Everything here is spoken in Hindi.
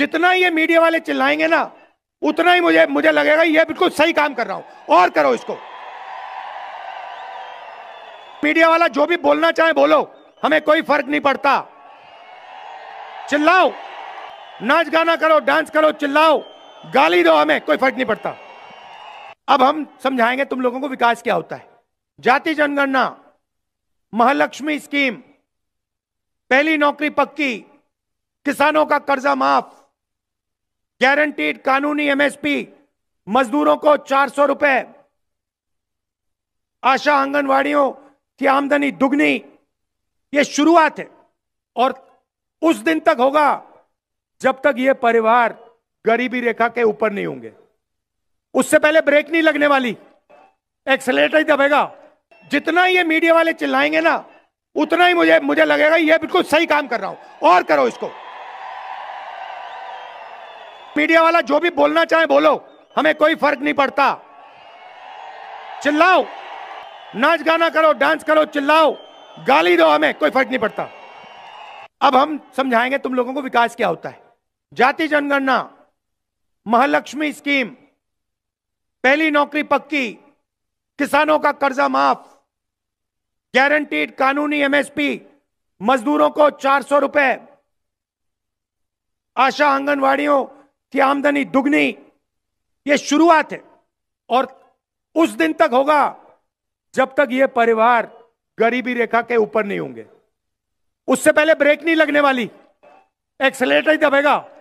जितना ये मीडिया वाले चिल्लाएंगे ना उतना ही मुझे मुझे लगेगा ये बिल्कुल सही काम कर रहा हूं और करो इसको मीडिया वाला जो भी बोलना चाहे बोलो हमें कोई फर्क नहीं पड़ता चिल्लाओ नाच गाना करो डांस करो चिल्लाओ गाली दो हमें कोई फर्क नहीं पड़ता अब हम समझाएंगे तुम लोगों को विकास क्या होता है जाति जनगणना महालक्ष्मी स्कीम पहली नौकरी पक्की किसानों का कर्जा माफ गारंटीड कानूनी एमएसपी मजदूरों को चार सौ रुपए आशा आंगनवाड़ियों की आमदनी दुगनी ये शुरुआत है और उस दिन तक होगा जब तक ये परिवार गरीबी रेखा के ऊपर नहीं होंगे उससे पहले ब्रेक नहीं लगने वाली एक्सलेटर ही दबेगा जितना ये मीडिया वाले चिल्लाएंगे ना उतना ही मुझे मुझे लगेगा ये बिल्कुल सही काम कर रहा हूं और करो इसको मीडिया वाला जो भी बोलना चाहे बोलो हमें कोई फर्क नहीं पड़ता चिल्लाओ नाच गाना करो डांस करो चिल्लाओ गाली दो हमें कोई फर्क नहीं पड़ता अब हम समझाएंगे तुम लोगों को विकास क्या होता है जाति जनगणना महालक्ष्मी स्कीम पहली नौकरी पक्की किसानों का कर्जा माफ गारंटीड कानूनी एमएसपी मजदूरों को चार सौ रुपए आशा आंगनवाड़ियों की आमदनी दुगनी ये शुरुआत है और उस दिन तक होगा जब तक ये परिवार गरीबी रेखा के ऊपर नहीं होंगे उससे पहले ब्रेक नहीं लगने वाली एक्सलेटर ही दबेगा